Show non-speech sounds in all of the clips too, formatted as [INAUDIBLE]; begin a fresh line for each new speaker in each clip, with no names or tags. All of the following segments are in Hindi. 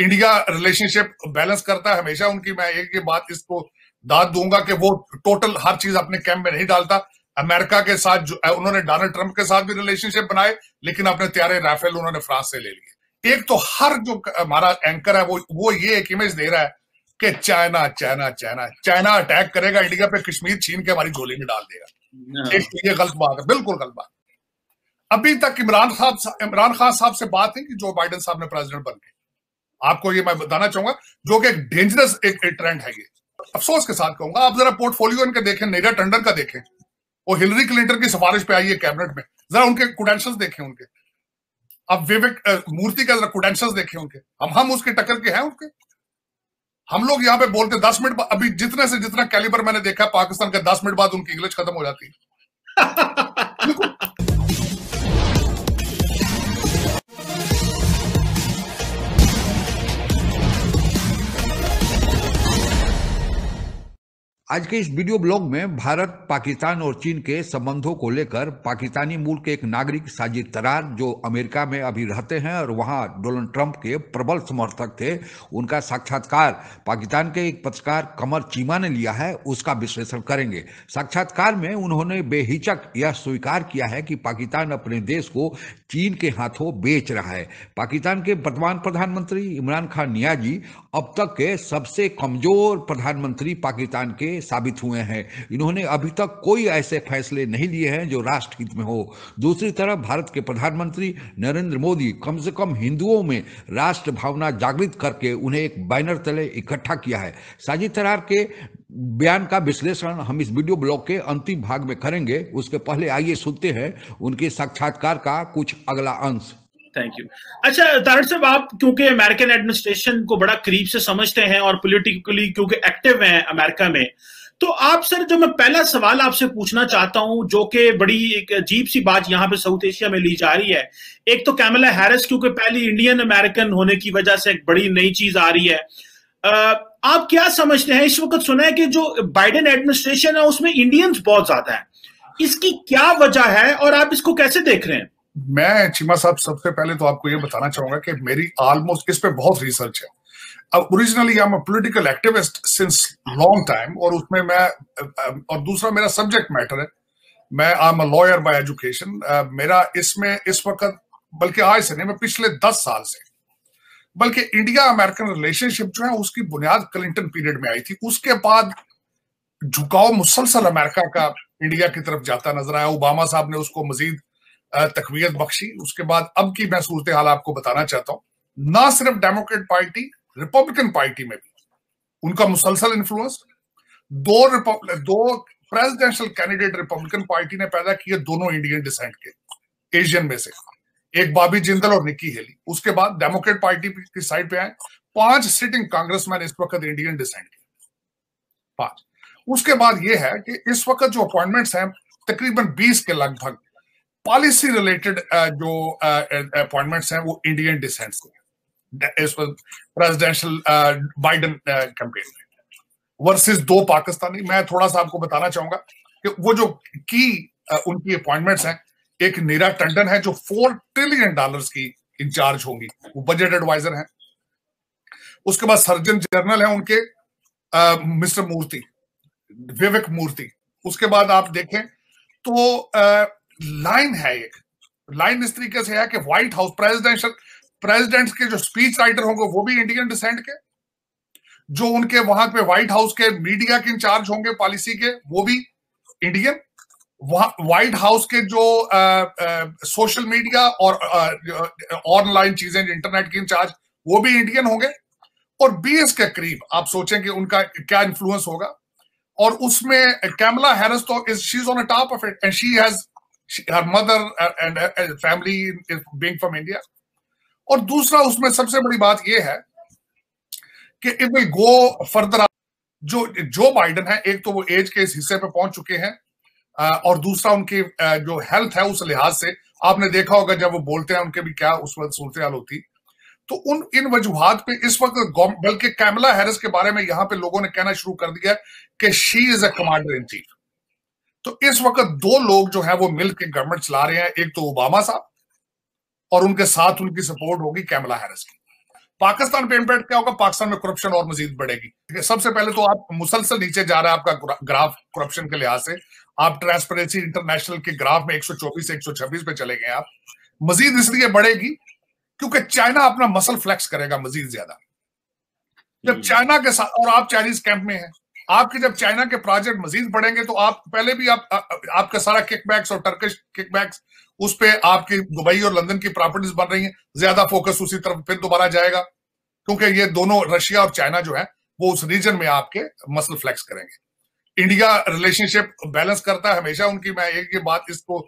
इंडिया रिलेशनशिप बैलेंस करता है हमेशा उनकी मैं एक ये बात इसको दाद दूंगा कि वो टोटल हर चीज अपने कैंप में नहीं डालता अमेरिका के साथ जो उन्होंने डोनाल्ड ट्रंप के साथ भी रिलेशनशिप बनाए लेकिन अपने त्यारे राफेल उन्होंने फ्रांस से ले लिए एक तो हर जो हमारा एंकर है वो वो ये एक इमेज दे रहा है कि China China China China attack करेगा इंडिया पे कश्मीर छीन के हमारी गोली में डाल देगा हाँ। ये गलत बात है बिल्कुल गलत बात अभी तक इमरान खान इमरान खान साहब से बात है कि जो बाइडन साहब ने प्रेसिडेंट बन गए आपको ये मैं बताना चाहूंगा जो कि एक डेंजरस एक, ट्रेंड है ये अफसोस के साथ कहूंगा आप जरा पोर्टफोलियो इनका देखें नेगा टंडन का देखें वो हिलरी क्लिंटन की सिफारिश पे आई है कैबिनेट में जरा उनके क्रूडेंशियल देखें उनके अब विवेक मूर्ति का जरा क्रूडेंशियल देखें उनके हम हम उसके टक्कर के हैं उनके हम लोग यहाँ पे बोलते दस मिनट अभी जितने से जितना कैलिबर मैंने देखा पाकिस्तान का दस मिनट बाद उनकी इंग्लिश खत्म हो जाती है [LAUGHS]
आज के इस वीडियो ब्लॉग में भारत पाकिस्तान और चीन के संबंधों को लेकर पाकिस्तानी मूल के एक नागरिक साजिद तरार जो अमेरिका में अभी रहते हैं और वहां डोनाल्ड ट्रंप के प्रबल समर्थक थे उनका साक्षात्कार पाकिस्तान के एक पत्रकार कमर चीमा ने लिया है उसका विश्लेषण करेंगे साक्षात्कार में उन्होंने बेहिचक यह स्वीकार किया है कि पाकिस्तान अपने देश को चीन के हाथों बेच रहा है पाकिस्तान के वर्तमान प्रधानमंत्री इमरान खान नियाजी अब तक के सबसे कमजोर प्रधानमंत्री पाकिस्तान के साबित हुए हैं इन्होंने अभी तक कोई ऐसे फैसले नहीं लिए हैं जो राष्ट्र हित में हो दूसरी तरफ भारत के प्रधानमंत्री नरेंद्र मोदी कम से कम हिंदुओं में राष्ट्र भावना जागृत करके उन्हें एक बैनर तले इकट्ठा किया है साजिद तरार के बयान का विश्लेषण हम इस वीडियो ब्लॉग के अंतिम भाग में करेंगे उसके पहले आइए सुनते हैं उनके साक्षात्कार का कुछ अगला अंश थैंक यू अच्छा तारण साहब आप क्योंकि अमेरिकन
एडमिनिस्ट्रेशन को बड़ा करीब से समझते हैं और पॉलिटिकली क्योंकि एक्टिव हैं अमेरिका में तो आप सर जो मैं पहला सवाल आपसे पूछना चाहता हूं जो कि बड़ी एक अजीब सी बात यहाँ पे साउथ एशिया में ली जा रही है एक तो कैमला हैरिस क्योंकि पहली इंडियन अमेरिकन होने की वजह से एक बड़ी नई चीज आ रही है आप क्या समझते हैं इस वक्त सुना है कि जो बाइडेन एडमिनिस्ट्रेशन है उसमें इंडियंस बहुत ज्यादा है इसकी क्या वजह है और आप इसको कैसे देख रहे हैं मैं चीमा साहब सबसे पहले तो आपको ये बताना चाहूंगा कि मेरी ऑलमोस्ट इस पे बहुत रिसर्च है अब originally I am political activist since long time और उसमें मैं और दूसरा मेरा सब्जेक्ट मैटर है मैं I am a lawyer by education मेरा इसमें इस वक्त बल्कि आज से नहीं मैं पिछले दस साल से बल्कि इंडिया अमेरिकन रिलेशनशिप जो है उसकी बुनियाद क्लिंटन पीरियड में आई थी उसके बाद झुकाव मुसलसल अमेरिका का इंडिया की तरफ जाता नजर आया ओबामा साहब ने उसको मजीद तकवीत बख्शी उसके बाद अब की मैं सूरत हाल आपको बताना चाहता हूं ना सिर्फ डेमोक्रेट पार्टी रिपब्लिकन पार्टी में भी उनका मुसलसल इन्फ्लुएंस दो दो प्रेसिडेंशियल कैंडिडेट रिपब्लिकन पार्टी ने पैदा किए दोनों इंडियन डिसेंट के एशियन में से एक बाबी जिंदल और निक्की हेली उसके बाद डेमोक्रेट पार्टी की साइड पे आए पांच सिटिंग कांग्रेसमैन इस वक्त इंडियन डिसेंट के पांच उसके बाद यह है कि इस वक्त जो अपॉइंटमेंट्स हैं तकरीबन 20 के लगभग पॉलिसी रिलेटेड uh, जो अपॉइंटमेंट्स uh, हैं वो इंडियन डिसेंट से इस प्रेसिडेंशियल बाइडन कैंपेन में वर्सेस दो पाकिस्तानी मैं थोड़ा सा आपको बताना चाहूंगा कि वो जो की uh, उनकी अपॉइंटमेंट्स हैं एक नीरा टंडन है जो फोर ट्रिलियन डॉलर्स की इंचार्ज होंगी वो बजट एडवाइजर हैं उसके बाद सर्जन जनरल हैं उनके मिस्टर मूर्ति विवेक मूर्ति उसके बाद आप देखें तो लाइन है एक लाइन इस तरीके से है कि व्हाइट हाउस प्रेसिडेंशियल प्रेसिडेंट्स के जो स्पीच राइटर होंगे वो भी इंडियन डिसेंट के जो उनके वहां पे व्हाइट हाउस के मीडिया के इंचार्ज होंगे पॉलिसी के वो भी इंडियन व्हाइट हाउस के जो सोशल मीडिया और ऑनलाइन चीजें इंटरनेट के इंचार्ज वो भी इंडियन होंगे और बीएस के करीब आप सोचें कि उनका क्या इन्फ्लुएंस होगा और उसमें कैमला हैरिस तो is she is on top of it and she has she, her mother uh, and, uh, and family is being from India. और दूसरा उसमें सबसे बड़ी बात यह है कि इफ वी गो फर्दर जो जो बाइडन है एक तो वो एज के इस हिस्से पे पहुंच चुके हैं uh, और दूसरा उनकी जो हेल्थ है उस लिहाज से आपने देखा होगा जब वो बोलते हैं उनके भी क्या उस वक्त सूरत हाल होती तो उन इन वजूहत पे इस वक्त बल्कि कैमला हैरिस के बारे में यहां पे लोगों ने कहना शुरू कर दिया कि she is a commander in chief तो इस वक्त दो लोग जो है वो मिलकर गवर्नमेंट चला रहे हैं एक तो ओबामा साहब और उनके साथ उनकी सपोर्ट होगी कैमला हैरिस की पाकिस्तान पे इम्पैक्ट क्या होगा पाकिस्तान में करप्शन और मजीद बढ़ेगी सबसे पहले तो आप मुसलसल नीचे जा रहे हैं आपका ग्राफ करप्शन के लिहाज से आप ट्रांसपेरेंसी इंटरनेशनल के ग्राफ में 124 से 126 पे चले गए आप मजीद इसलिए बढ़ेगी क्योंकि चाइना अपना मसल फ्लेक्स करेगा मजीद ज्यादा जब चाइना के साथ और आप चाइनीज कैंप में हैं आपके जब चाइना के प्रोजेक्ट मजीद बढ़ेंगे तो आप पहले भी आप, आ, आपका सारा किकबैक्स और टर्किश किकबैक्स उस पर आपकी दुबई और लंदन की प्रॉपर्टीज बन रही हैं ज्यादा फोकस उसी तरफ फिर दोबारा जाएगा क्योंकि ये दोनों रशिया और चाइना जो है वो उस रीजन में आपके मसल फ्लेक्स करेंगे इंडिया रिलेशनशिप बैलेंस करता है हमेशा उनकी मैं एक ये बात इसको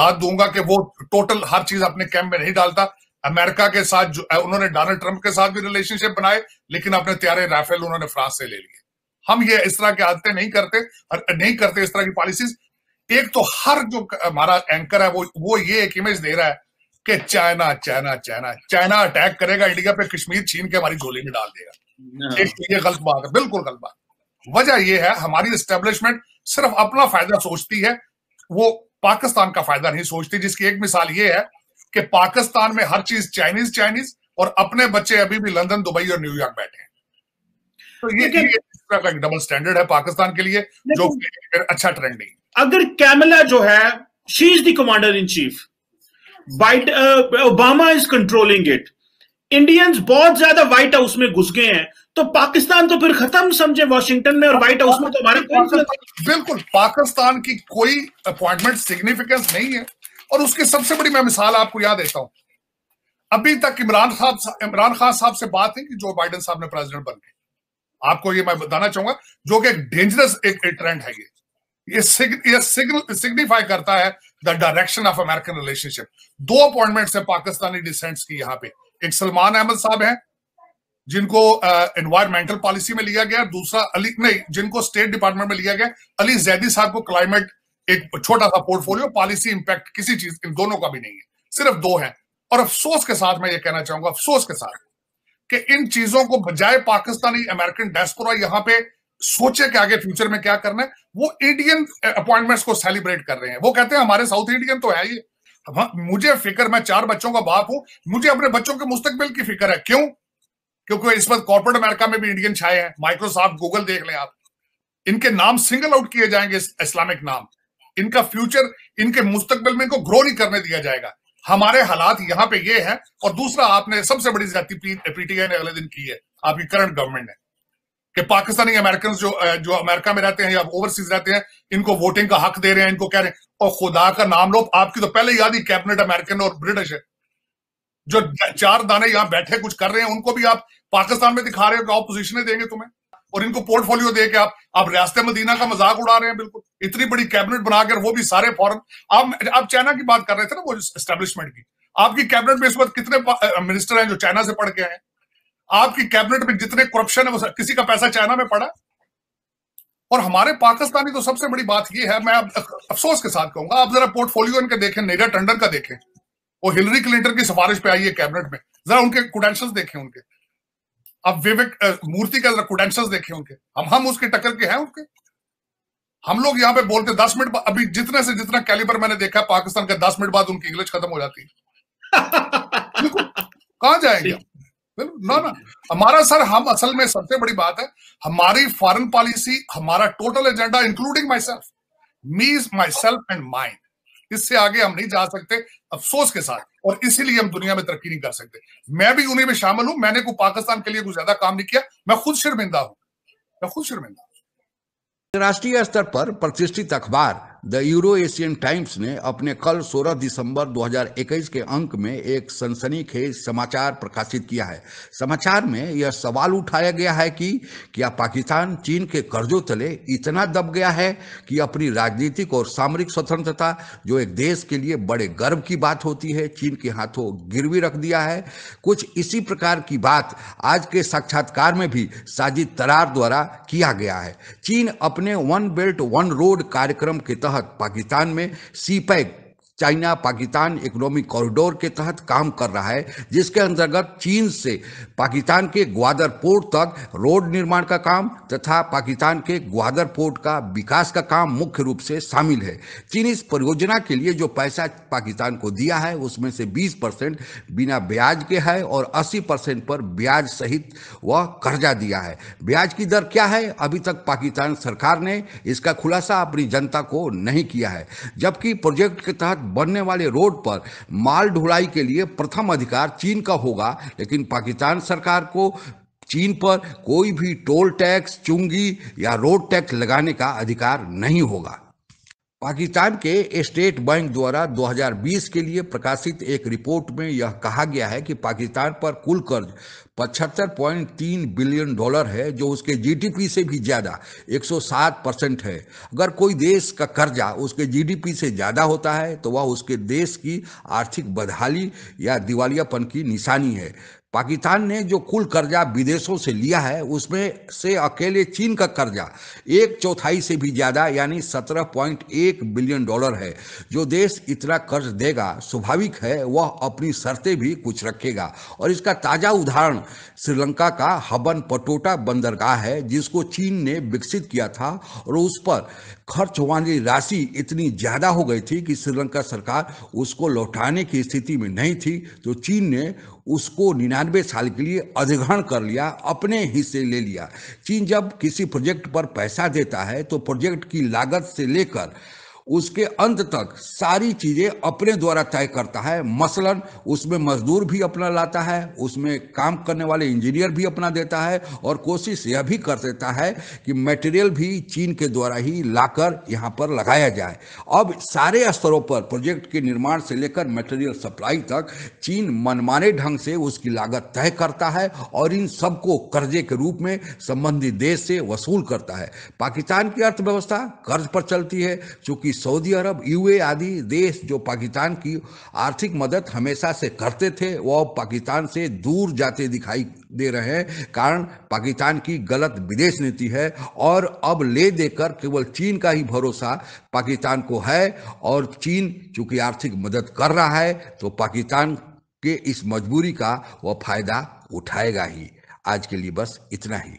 दाद दूंगा कि वो टोटल हर चीज अपने कैंप में नहीं डालता अमेरिका के साथ जो उन्होंने डोनाल्ड ट्रंप के साथ भी रिलेशनशिप बनाए लेकिन अपने त्यारे राफेल उन्होंने फ्रांस से ले लिए हम ये इस तरह के आदतें नहीं करते नहीं करते इस तरह की पॉलिसीज एक तो हर जो हमारा एंकर है वो वो ये एक इमेज दे रहा है कि China China China China attack करेगा इंडिया पे कश्मीर छीन के हमारी झोली में डाल देगा हाँ। ये गलत बात है बिल्कुल गलत बात वजह यह है हमारी स्टेब्लिशमेंट सिर्फ अपना फायदा सोचती है वो पाकिस्तान का फायदा नहीं सोचती जिसकी एक मिसाल ये है कि पाकिस्तान में हर चीज चाइनीज चाइनीज और अपने बच्चे अभी भी लंदन दुबई और न्यूयॉर्क बैठे हैं तो ये, ये तरह का एक डबल स्टैंडर्ड है पाकिस्तान के लिए जो अच्छा ट्रेंड नहीं अगर कैमला जो है she is the commander in chief Biden Obama is controlling it Indians बहुत ज्यादा व्हाइट हाउस में घुस गए हैं तो पाकिस्तान तो फिर खत्म समझे वॉशिंगटन में और व्हाइट हाउस में तो हमारे मतलब बिल्कुल पाकिस्तान की कोई अपॉइंटमेंट सिग्निफिकेंस नहीं है और उसकी सबसे बड़ी मैं मिसाल आपको याद देता हूं अभी तक इमरान खान इमरान खान साहब से बात है कि जो बाइडन साहब ने प्रेसिडेंट बन गए आपको ये मैं बताना चाहूंगा जो कि एक डेंजरस एक ट्रेंड है ये ये सिग, सिग्न, सिग्निफाई करता है the direction of American relationship दो अपॉइंटमेंट है पाकिस्तानी डिसेंट्स की यहां पे एक सलमान अहमद साहब हैं जिनको एनवायरमेंटल uh, पॉलिसी में लिया गया दूसरा अली नहीं जिनको स्टेट डिपार्टमेंट में लिया गया अली जैदी साहब को क्लाइमेट एक छोटा सा पोर्टफोलियो पॉलिसी इंपैक्ट किसी चीज इन दोनों का भी नहीं है सिर्फ दो है और अफसोस के साथ मैं ये कहना चाहूंगा अफसोस के साथ कि इन चीजों को बजाय पाकिस्तानी अमेरिकन डेस्कोरा यहां पे सोचे कि आगे फ्यूचर में क्या करना है वो इंडियन अपॉइंटमेंट्स को सेलिब्रेट कर रहे हैं वो कहते हैं हमारे साउथ इंडियन तो है ही हाँ, मुझे फिक्र मैं चार बच्चों का बाप हूं मुझे अपने बच्चों के मुस्तकबिल की फिक्र है क्यों क्योंकि इस वक्त कॉर्पोरेट अमेरिका में भी इंडियन छाए हैं माइक्रोसॉफ्ट गूगल देख लें आप इनके नाम सिंगल आउट किए जाएंगे इस्लामिक नाम इनका फ्यूचर इनके मुस्तकबिल में इनको ग्रो नहीं करने दिया जाएगा हमारे हालात यहाँ पे ये हैं और दूसरा आपने सबसे बड़ी ज्यादा पीटीआई ने अगले दिन की है आपकी करंट गवर्नमेंट ने कि पाकिस्तानी अमेरिकन जो जो अमेरिका में रहते हैं या ओवरसीज रहते हैं इनको वोटिंग का हक दे रहे हैं इनको कह रहे हैं और खुदा का नाम लो आपकी तो पहले याद ही कैबिनेट अमेरिकन और ब्रिटिश है जो चार दाने यहां बैठे कुछ कर रहे हैं उनको भी आप पाकिस्तान में दिखा रहे हो कि ऑपोजिशन देंगे तुम्हें और इनको पोर्टफोलियो दे के आप आप रियात मदीना का मजाक उड़ा रहे हैं बिल्कुल इतनी बड़ी कैबिनेट बनाकर वो भी सारे फॉरन आप आप चाइना की बात कर रहे थे ना वो एस्टेब्लिशमेंट की आपकी कैबिनेट में इस वक्त कितने मिनिस्टर हैं जो चाइना से पढ़ के आए आपकी कैबिनेट में जितने करप्शन है वो किसी का पैसा चाइना में पड़ा और हमारे पाकिस्तानी तो सबसे बड़ी बात यह है मैं अफसोस के साथ कहूंगा आप जरा पोर्टफोलियो इनके देखें नेगा टंडन का देखें वो हिलरी क्लिंटन की सिफारिश पे आई है कैबिनेट में जरा उनके कोटेंशियल देखें उनके अब विवेक मूर्ति अंदर क्रोडेंशियल देखे होंगे हम हम उसके टक्कर के हैं उनके हम लोग यहाँ पे बोलते दस मिनट अभी जितने से जितना कैलिबर मैंने देखा पाकिस्तान का दस मिनट बाद उनकी इंग्लिश खत्म हो जाती है कहा जाएंगे [LAUGHS] ना ना हमारा सर हम असल में सबसे बड़ी बात है हमारी फॉरेन पॉलिसी हमारा total agenda including myself मीज माई सेल्फ एंड माइंड इससे आगे हम नहीं जा सकते अफसोस के साथ और इसीलिए हम दुनिया में तरक्की नहीं कर सकते मैं भी उन्हीं में शामिल हूं मैंने को पाकिस्तान के लिए कुछ ज्यादा काम नहीं किया मैं खुद शर्मिंदा हूं मैं खुद शर्मिंदा
हूं राष्ट्रीय स्तर पर प्रतिष्ठित अखबार द यूरो एशियन टाइम्स ने अपने कल 16 दिसंबर 2021 के अंक में एक सनसनीखेज समाचार प्रकाशित किया है समाचार में यह सवाल उठाया गया है कि क्या पाकिस्तान चीन के कर्जों तले इतना दब गया है कि अपनी राजनीतिक और सामरिक स्वतंत्रता जो एक देश के लिए बड़े गर्व की बात होती है चीन के हाथों गिरवी रख दिया है कुछ इसी प्रकार की बात आज के साक्षात्कार में भी साजिद तरार द्वारा किया गया है चीन अपने वन बेल्ट वन रोड कार्यक्रम के तहत तहत पाकिस्तान में CPEC China Pakistan Economic Corridor के तहत काम कर रहा है जिसके अंतर्गत चीन से पाकिस्तान के ग्वादर पोर्ट तक रोड निर्माण का काम तथा पाकिस्तान के ग्वादर पोर्ट का विकास का काम मुख्य रूप से शामिल है चीन इस परियोजना के लिए जो पैसा पाकिस्तान को दिया है उसमें से 20 परसेंट बिना ब्याज के है और 80 परसेंट पर ब्याज सहित वह कर्जा दिया है ब्याज की दर क्या है अभी तक पाकिस्तान सरकार ने इसका खुलासा अपनी जनता को नहीं किया है जबकि प्रोजेक्ट के तहत बनने वाले रोड पर माल ढुलाई के लिए प्रथम अधिकार चीन का होगा लेकिन पाकिस्तान सरकार को चीन पर कोई भी टोल टैक्स चुंगी या रोड टैक्स लगाने का अधिकार नहीं होगा पाकिस्तान के स्टेट बैंक द्वारा 2020 के लिए प्रकाशित एक रिपोर्ट में यह कहा गया है कि पाकिस्तान पर कुल कर्ज पचहत्तर पॉइंट तीन बिलियन डॉलर है जो उसके जीडीपी से भी ज़्यादा 107 परसेंट है अगर कोई देश का कर्जा उसके जीडीपी से ज़्यादा होता है तो वह उसके देश की आर्थिक बदहाली या दिवालियापन की निशानी है पाकिस्तान ने जो कुल कर्जा विदेशों से लिया है उसमें से अकेले चीन का कर्जा एक चौथाई से भी ज़्यादा यानी 17.1 बिलियन डॉलर है जो देश इतना कर्ज देगा स्वाभाविक है वह अपनी शर्तें भी कुछ रखेगा और इसका ताज़ा उदाहरण श्रीलंका का हबन पटोटा बंदरगाह है जिसको चीन ने विकसित किया था और उस पर खर्च वाली राशि इतनी ज़्यादा हो गई थी कि श्रीलंका सरकार उसको लौटाने की स्थिति में नहीं थी तो चीन ने उसको निन्यानवे साल के लिए अधिग्रहण कर लिया अपने हिस्से ले लिया चीन जब किसी प्रोजेक्ट पर पैसा देता है तो प्रोजेक्ट की लागत से लेकर उसके अंत तक सारी चीज़ें अपने द्वारा तय करता है मसलन उसमें मजदूर भी अपना लाता है उसमें काम करने वाले इंजीनियर भी अपना देता है और कोशिश यह भी कर देता है कि मटेरियल भी चीन के द्वारा ही लाकर यहाँ पर लगाया जाए अब सारे स्तरों पर प्रोजेक्ट के निर्माण से लेकर मटेरियल सप्लाई तक चीन मनमाने ढंग से उसकी लागत तय करता है और इन सबको कर्जे के रूप में संबंधित देश से वसूल करता है पाकिस्तान की अर्थव्यवस्था कर्ज पर चलती है चूँकि सऊदी अरब यूए आदि देश जो पाकिस्तान की आर्थिक मदद हमेशा से करते थे वह पाकिस्तान से दूर जाते दिखाई दे रहे हैं कारण पाकिस्तान की गलत विदेश नीति है और अब ले देकर केवल चीन का ही भरोसा पाकिस्तान को है और चीन चूंकि आर्थिक मदद कर रहा है तो पाकिस्तान के इस मजबूरी का वह फायदा उठाएगा ही आज के लिए बस इतना ही